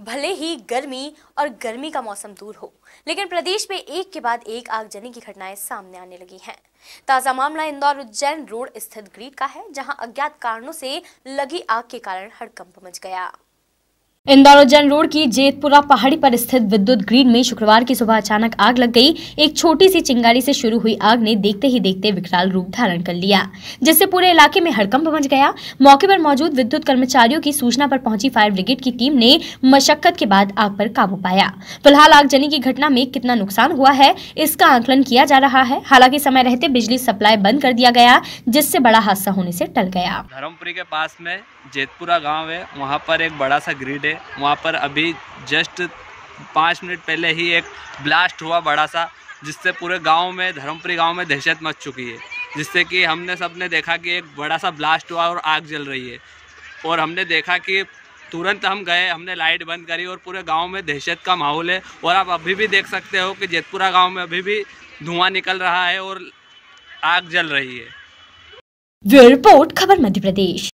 भले ही गर्मी और गर्मी का मौसम दूर हो लेकिन प्रदेश में एक के बाद एक आगजनी की घटनाएं सामने आने लगी हैं ताज़ा मामला इंदौर उज्जैन रोड स्थित ग्रीड का है जहां अज्ञात कारणों से लगी आग के कारण हड़कंप मच गया इंदौर उज्जैन रोड की जेतपुरा पहाड़ी पर स्थित विद्युत ग्रीड में शुक्रवार की सुबह अचानक आग लग गई एक छोटी सी चिंगारी से शुरू हुई आग ने देखते ही देखते विकराल रूप धारण कर लिया जिससे पूरे इलाके में हड़कंप मच गया मौके पर मौजूद विद्युत कर्मचारियों की सूचना पर पहुंची फायर ब्रिगेड की टीम ने मशक्कत के बाद आग पर काबू पाया फिलहाल आगजनी की घटना में कितना नुकसान हुआ है इसका आंकलन किया जा रहा है हालांकि समय रहते बिजली सप्लाई बंद कर दिया गया जिससे बड़ा हादसा होने ऐसी टल गया धर्मपुरी के पास में जेतपुरा गाँव है वहाँ पर एक बड़ा सा ग्रिड है वहाँ पर अभी जस्ट पाँच मिनट पहले ही एक ब्लास्ट हुआ बड़ा सा जिससे पूरे गांव में धर्मपुरी गांव में दहशत मच चुकी है जिससे कि हमने सब ने देखा कि एक बड़ा सा ब्लास्ट हुआ और आग जल रही है और हमने देखा कि तुरंत हम गए हमने लाइट बंद करी और पूरे गांव में दहशत का माहौल है और आप अभी भी देख सकते हो कि जेतपुरा गाँव में अभी भी धुआं निकल रहा है और आग जल रही है रिपोर्ट खबर मध्य प्रदेश